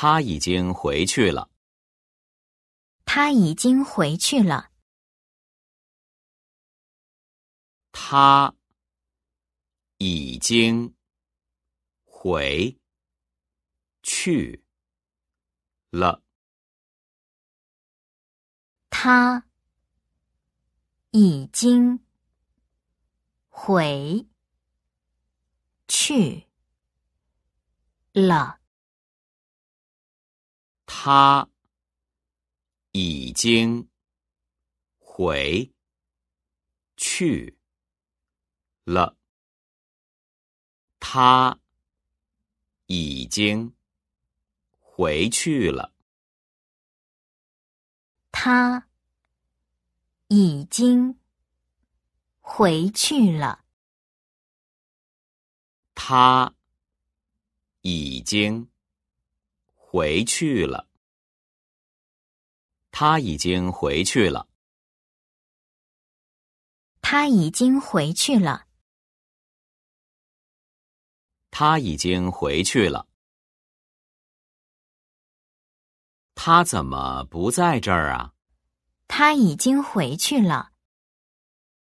他已经回去了。他已经回去了。他已经回去了。他已经回去了。他已经回去了。他已经回去了。他已经回去了。他已经。回去了，他已经回去了，他已经回去了，他已经回去了，他怎么不在这儿啊？他已经回去了。